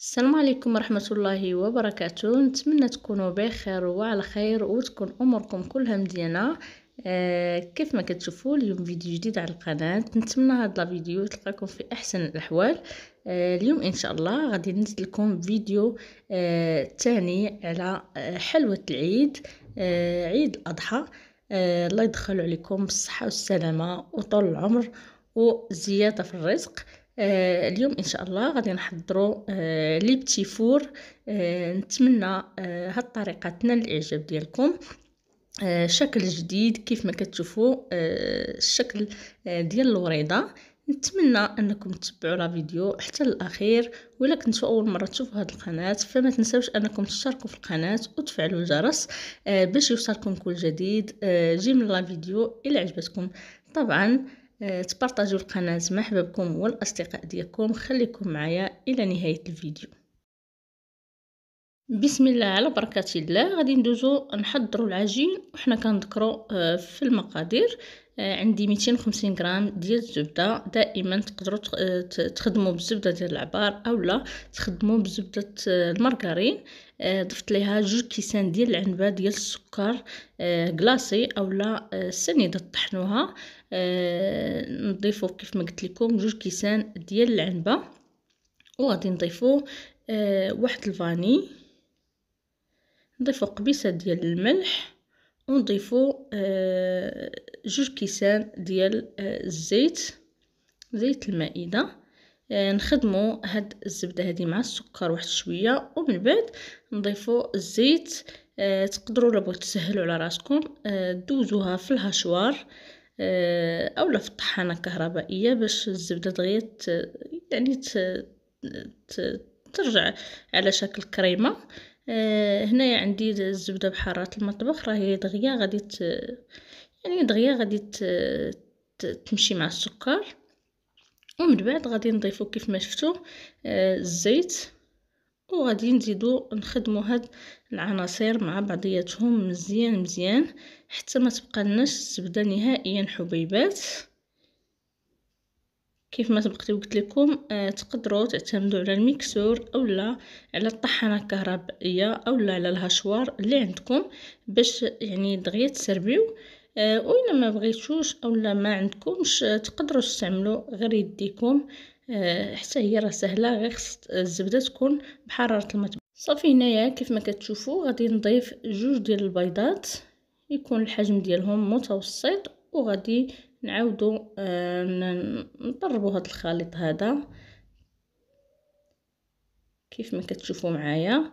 السلام عليكم ورحمة الله وبركاته نتمنى تكونوا بخير وعلى خير وتكون أموركم كلها مزيانة آه كيف ما كتشوفوا اليوم فيديو جديد على القناة نتمنى هاد الفيديو تلقاكم في أحسن الأحوال آه اليوم إن شاء الله غادي ننزل لكم فيديو آه تاني على آه، حلوة العيد آه عيد الأضحى آه الله يدخل عليكم بالصحة والسلامة وطول العمر وزيادة في الرزق آه آه، اليوم ان شاء الله غادي نحضروا آه، لي بتي فور آه، نتمنى آه هالطريقه تنال الاعجاب ديالكم شكل جديد كيف ما كتشوفوا الشكل ديال الوريضه نتمنى انكم تتبعوا لا فيديو حتى الاخير ولا كنتوا اول مره تشوفوا هذه القناه فما تنساوش انكم تشتركوا في القناه وتفعلوا الجرس باش يوصلكم كل جديد جيم لا فيديو الى عجبتكم طبعا آه، تبارطاجيو القناه مع حبابكم والاصدقاء ديالكم خليكم معايا الى نهايه الفيديو بسم الله على بركه الله غادي ندوزو نحضروا العجين وحنا كنذكروا آه، في المقادير آه، عندي 250 غرام ديال الزبده دائما تقدروا آه، تخدموا بالزبده ديال العبار اولا تخدموا بزبده المارغرين ضفت ليها جوج كيسان ديال العنبه ديال السكر كلاصي اولا السنيده طحنوها نضيفوا كيف ما قلت لكم جوج كيسان ديال العنبه وغادي نضيفوا واحد الفاني نضيفو قبيصه ديال الملح ونضيفو آه، جوج كيسان ديال آه، الزيت زيت المائده آه، نخدمو هاد الزبده هادي مع السكر واحد شويه ومن بعد نضيفو الزيت تقدروا لو بغيتو تسهلوا على راسكم دوزوها في الهشوار اولا في الطحانه الكهربائيه باش الزبده دغيا يعني ت... ترجع على شكل كريمه آه، هنايا عندي الزبده بحاره المطبخ راهي دغيا غادي ت... يعني دغيا غادي ت... ت... تمشي مع السكر ومن بعد غادي نضيفو كيف ما شفتو آه، الزيت وغادي نزيدو نخدمو هاد العناصر مع بعضياتهم مزيان مزيان حتى ما تبقى لناش الزبده نهائيا حبيبات كيف ما سبقت وقلت لكم آه، تقدروا تعتمدوا على الميكسور اولا على الطحانه الكهربائيه اولا على الهشوار اللي عندكم باش يعني دغيا تسربيو آه وإلا ما بغيتوش اولا ما عندكمش آه، تقدروا تستعملوا غير يديكم آه، حتى هي راه سهله غير خص الزبده تكون بحراره المطبخ صافي هنايا كيف ما كتشوفوا غادي نضيف جوج ديال البيضات يكون الحجم ديالهم متوسط وغادي نعاودو آه، نضربو هاد الخليط هذا كيف ما كتشوفوا معايا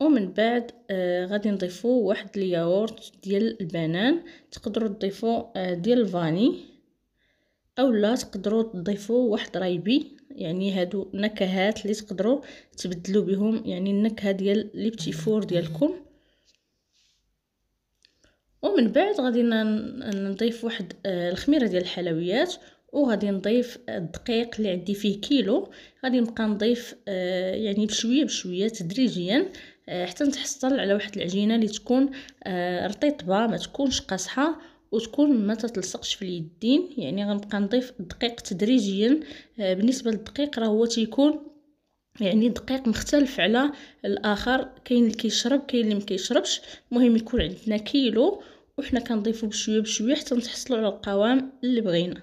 ومن بعد آه غادي نضيفو واحد الياغورت ديال البنان تقدروا تضيفوا آه ديال الفاني اولا تقدروا تضيفوا واحد رايبي يعني هادو نكهات اللي تقدروا تبدلوا بهم يعني النكهه ديال لي بتي فور ديالكم ومن بعد غادي نضيف واحد آه، الخميره ديال الحلويات وغادي نضيف الدقيق اللي عندي فيه كيلو غادي نبقى نضيف آه، يعني بشويه بشويه تدريجيا آه، حتى نتحصل على واحد العجينه اللي تكون رطيطبه ما تكونش قاصحه وتكون ما تتلصقش في اليدين يعني غنبقى نضيف الدقيق تدريجيا بالنسبه للدقيق راه هو تيكون يعني دقيق مختلف على الاخر كاين اللي كيشرب كاين اللي ما كيشربش المهم يكون عندنا كيلو وحنا كنضيفو بشويه بشويه حتى نتحصلوا على القوام اللي بغينا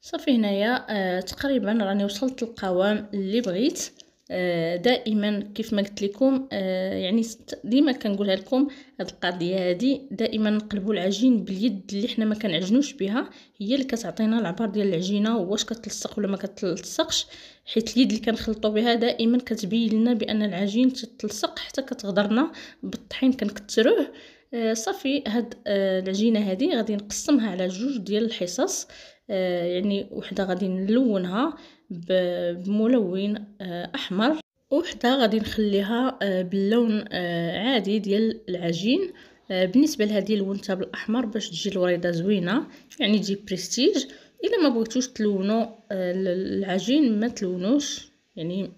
صافي هنايا آه تقريبا راني وصلت القوام اللي بغيت آه، دائما كيف ما قلت لكم آه، يعني ديما كنقولها لكم هاد القضيه هادي دائما نقلبوا العجين باليد اللي حنا ما كنعجنوش بها هي اللي كتعطينا العبار ديال العجينه واش كتلصق ولا ما كتلصقش حيت اليد اللي كنخلطوا بها دائما كتبين لنا بان العجين تتلصق حتى كتغدرنا بالطحين كنكثروه آه، صافي هاد العجينه هادي غادي نقسمها على جوج ديال الحصص يعني وحده غادي نلونها بملون آه، احمر وحده غادي نخليها آه، باللون آه، عادي ديال العجين بالنسبه لهذه لونتها بالاحمر باش تجي الوريده زوينه يعني تجي بريستيج الا ما بغيتوش تلونوا العجين ما تلونوش يعني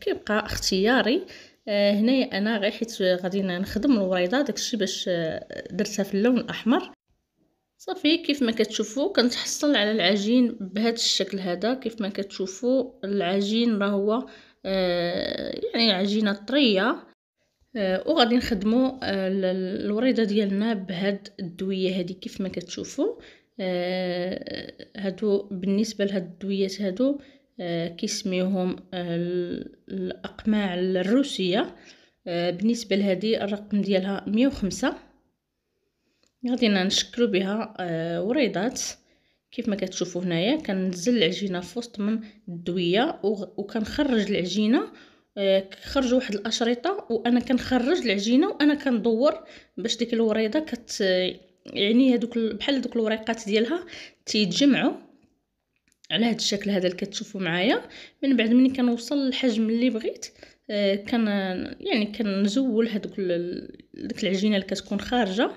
كيبقى اختياري هنايا انا غير حيت غادي نخدم الوريده داكشي باش درتها في اللون الاحمر صافي كيف ما كتشوفوا كنتحصل على العجين بهذا الشكل هذا كيف ما كتشوفوا العجين راه هو آه يعني عجينه طريه آه وغادي نخدموا آه الوريضه ديالنا بهاد الدويه هذه كيف ما كتشوفوا آه، هادو بالنسبه لهاد الدويات هادو آه، كيسميوهم آه، الاقماع الروسيه بالنسبه لهذه الرقم ديالها 105 غادي نشكلو بها آه، وريضات كيف ما كتشوفوا هنايا كنزل العجينه في وسط من الدويه وكنخرج العجينه آه، كخرج واحد الاشرطه وانا كنخرج العجينه وانا كندور باش ديك الوريضه كت يعني هذوك بحال دوك الوريقات ديالها تيتجمعوا على هذا الشكل هذا اللي كتشوفوا معايا من بعد ملي كنوصل للحجم اللي بغيت آه، كان يعني كنزول هذوك ديك العجينه اللي كتكون خارجه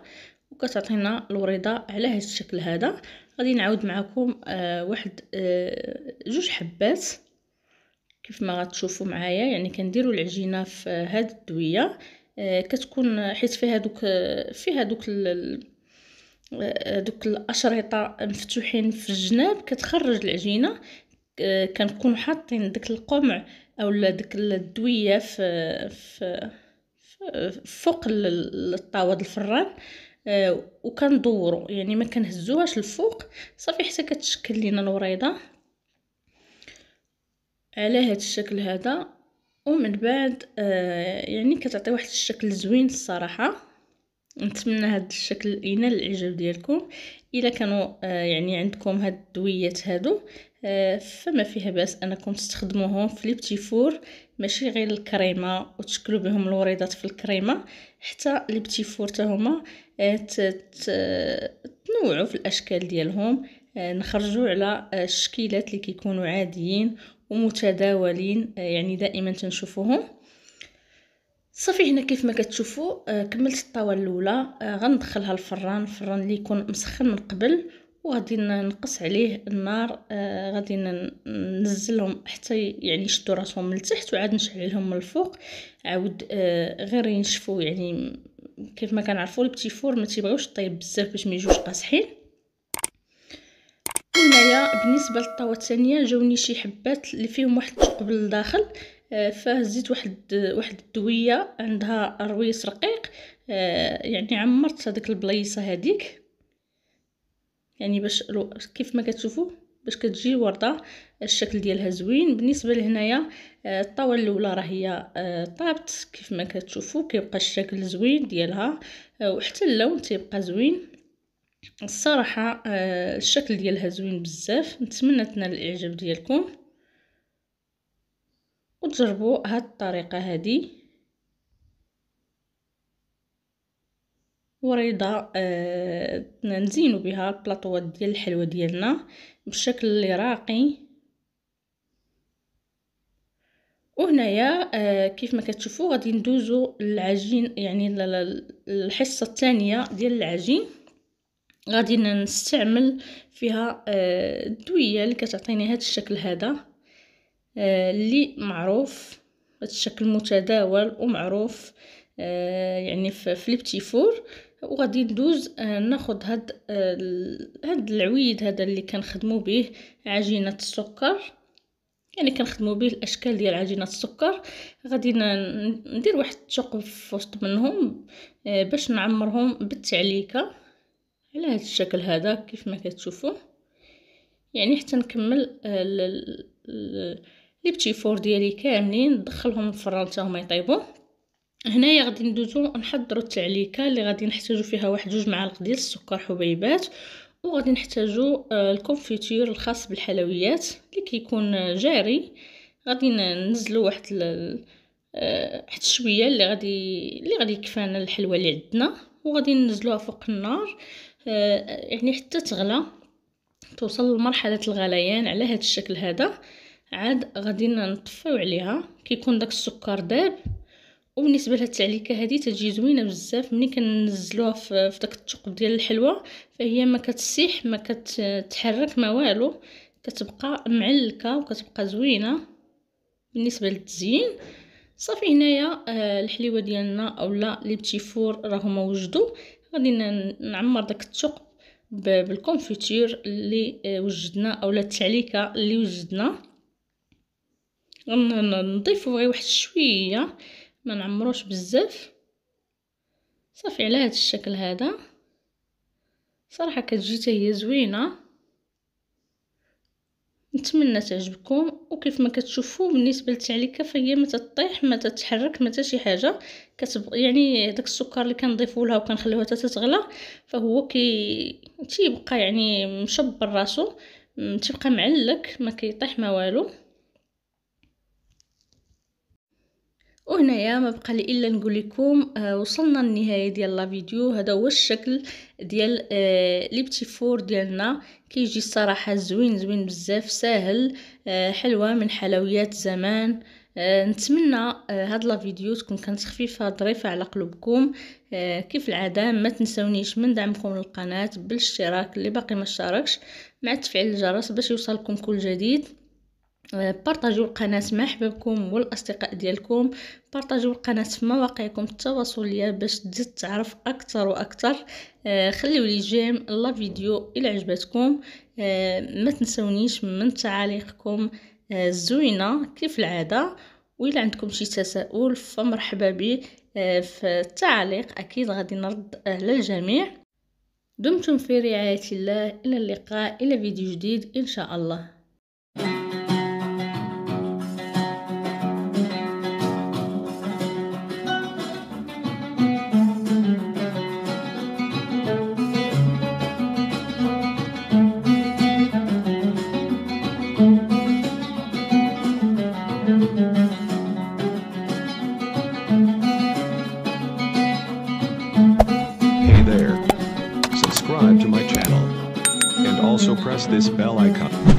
وكتعطينا الوريضه على هذا الشكل هذا غادي نعاود معكم آه واحد آه جوج حبات كيف ما غتشوفوا معايا يعني كنديروا العجينه في هاد الدويه آه كتكون حيت فيها دوك فيها دوك آه، دوك الاشرطه مفتوحين في الجناب كتخرج العجينه آه، كنكون حاطين داك القمع اولا داك الدويه في, في فوق الطاوه الفران آه، وكندورو يعني ما كنهزوهاش الفوق صافي حتى كتشكل لينا الوريضه على هذا الشكل هذا ومن بعد آه، يعني كتعطي واحد الشكل زوين الصراحه نتمنى هذا الشكل ينال الإعجاب ديالكم الا كانوا آه، يعني عندكم هاد الدويات هادو آه، فما فيها باس انكم تستخدموهم في لي بتي فور ماشي غير الكريمه وتشكلوا بهم الوريضات في الكريمه حتى لي بتي فور حتى هما آه، تنوعوا في الاشكال ديالهم آه، نخرجوا على الشكيلات اللي كيكونوا عاديين ومتداولين يعني دائما تنشوفوهم صافي هنا كيف ما كتشوفوا كملت الطاوله الاولى غندخلها الفران الفران اللي يكون مسخن من قبل وغادي نقص عليه النار آه غادي ننزلهم حتى يعني يشدوا راسهم من التحت وعاد نشعلهم من الفوق عاود آه غير ينشفوا يعني كيف ما كنعرفوا البتي فور ما تيبغيوش طيب بزاف باش ما يجوش قاصحين هنايا بالنسبه للطاوه الثانيه جاوني شي حبات اللي فيهم واحد الثقب لداخل آه، فهزيت واحد واحد الدويه عندها رويس رقيق آه، يعني عمرت هذيك البلايصه هذيك يعني باش كيف ما كتشوفوا باش كتجي ورده الشكل ديالها زوين بالنسبه لهنايا آه، الطاوله الاولى راه هي آه، طابت كيف ما كتشوفوا كيبقى الشكل زوين ديالها آه، وحتى اللون تيبقى زوين الصراحه الشكل ديالها زوين بزاف نتمنى تنال الاعجاب ديالكم وتجربوا هاد الطريقه هذه وريضه آه نزينو بها البلاطوات ديال الحلوى ديالنا بشكل اللي راقي وهنايا آه كيف ما كتشوفوا غادي ندوزو العجين يعني الحصه الثانيه ديال العجين غادي نستعمل فيها آه الدويه اللي كتعطيني هذا الشكل هذا آه اللي معروف هذا الشكل متداول ومعروف آه، يعني في لي فور وغادي ندوز آه، ناخذ هاد آه، هاد العويد هذا اللي كنخدمو به عجينه السكر يعني كنخدمو به الاشكال ديال عجينه السكر غادي ندير واحد الثقب في وسط منهم آه، باش نعمرهم بالتعليكه على هذا الشكل هذا كيف ما كتشوفوا يعني حتى نكمل لي بتي فور ديالي كاملين ندخلهم الفران حتى هما يطيبوا هنايا غادي ندوزو نحضروا التعليكه اللي غادي نحتاجو فيها واحد جوج معالق ديال السكر حبيبات وغادي نحتاجو آه، الكونفيتير الخاص بالحلويات اللي كيكون آه، جاري غادي ننزلو واحد آه، واحد شويه اللي غادي اللي غادي يكفانا الحلوه اللي عندنا وغادي ننزلوها فوق النار يعني حتى تغلى توصل لمرحله الغليان على هذا الشكل هذا عاد غادي نطفيو عليها كيكون داك السكر داب وبالنسبه لهاد التعليكه هادي تجي زوينه بزاف ملي كنزلوها في داك الثقب ديال الحلوى فهي ما كتسيح ما كتحرك ما والو كتبقى معلكه وكتبقى زوينه بالنسبه للتزيين صافي هنايا آه، الحليوه ديالنا اولا لي بتي فور راهما وجدوا غادي نعمر داك الثقب بالكونفيتير اللي آه، وجدنا اولا التعليكه اللي وجدنا نضيفو غير واحد شويه ما نعمروش بزاف صافي على هذا الشكل هذا صراحه كتجي هي زوينه نتمنى تعجبكم وكيف ما كتشوفوا بالنسبه للتعليكه فهي ما تطيح ما تتحرك ما شي حاجه كتب يعني داك السكر اللي كنضيفوا لها وكنخليوها حتى تتغلى فهو كي تيبقى يعني مشبر راسو تيبقى معلك ما كيطيح ما والو يا ما بقى لي الا نقول لكم آه وصلنا للنهايه ديال لا فيديو هذا هو الشكل ديال آه لي بتي فور ديالنا كيجي الصراحه زوين زوين بزاف ساهل آه حلوه من حلويات زمان آه نتمنى آه هاد لا فيديو تكون كانت خفيفه ظريفه على قلوبكم آه كيف العاده ما تنسونيش من دعمكم للقناه بالاشتراك اللي باقي ما مع تفعيل الجرس باش يوصلكم كل جديد آه، بارطاجيو القناة مع حبابكم والأصدقاء ديالكم بارطاجيو القناة في مواقعكم التواصلية باش تزيد تعرف أكثر وأكثر آه، خليو لي جيم لا فيديو إلا عجبتكم آه، ما تنسونيش من تعاليقكم الزوينة كيف العادة وإلى عندكم شي تساؤل فمرحبا بي في التعليق أكيد غادي نرد على الجميع دمتم في رعاية الله إلى اللقاء إلى فيديو جديد إن شاء الله press this bell icon.